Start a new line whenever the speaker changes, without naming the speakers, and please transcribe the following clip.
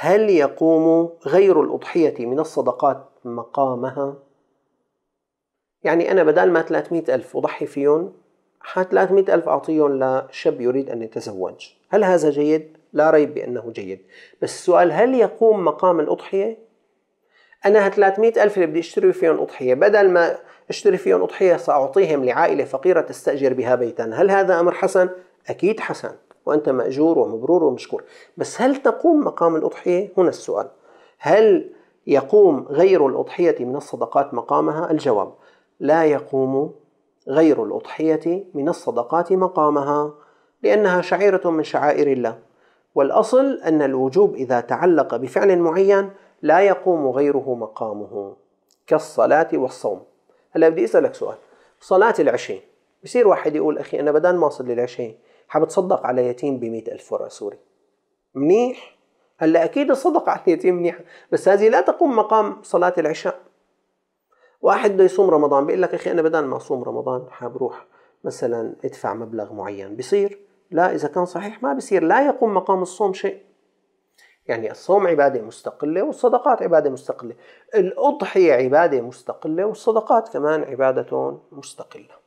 هل يقوم غير الأضحية من الصدقات مقامها؟ يعني أنا بدل ما 300 ألف أضحي فيهم ح 300 ألف أعطيهم لشاب يريد أن يتزوج هل هذا جيد؟ لا ريب بأنه جيد بس السؤال هل يقوم مقام الأضحية؟ أنا ه 300 ألف اللي بدي أشتري فيهم أضحية بدل ما أشتري فيهم أضحية سأعطيهم لعائلة فقيرة تستأجر بها بيتا هل هذا أمر حسن؟ أكيد حسن وأنت مأجور ومبرور ومشكور بس هل تقوم مقام الأضحية؟ هنا السؤال هل يقوم غير الأضحية من الصدقات مقامها؟ الجواب لا يقوم غير الأضحية من الصدقات مقامها لأنها شعيرة من شعائر الله والأصل أن الوجوب إذا تعلق بفعل معين لا يقوم غيره مقامه كالصلاة والصوم هلا بدي أسألك سؤال صلاة العشاء بصير واحد يقول أخي أنا بدل ما أصلي العشاء حبتصدق على يتيم ب ألف ورقة سوري منيح هلا أكيد الصدقة على اليتيم منيحة بس هذه لا تقوم مقام صلاة العشاء واحد بده يصوم رمضان بيقول لك أخي أنا بدل ما أصوم رمضان حاب روح مثلا ادفع مبلغ معين بصير لا إذا كان صحيح ما بصير لا يقوم مقام الصوم شيء يعني الصوم عبادة مستقلة والصدقات عبادة مستقلة الأضحية عبادة مستقلة والصدقات كمان عبادة مستقلة